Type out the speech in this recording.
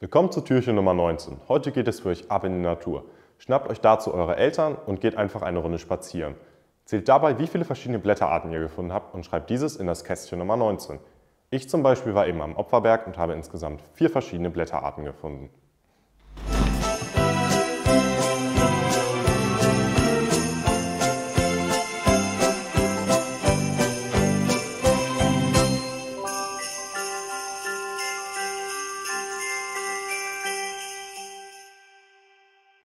Willkommen zu Türchen Nummer 19. Heute geht es für euch ab in die Natur. Schnappt euch dazu eure Eltern und geht einfach eine Runde spazieren. Zählt dabei, wie viele verschiedene Blätterarten ihr gefunden habt und schreibt dieses in das Kästchen Nummer 19. Ich zum Beispiel war eben am Opferberg und habe insgesamt vier verschiedene Blätterarten gefunden.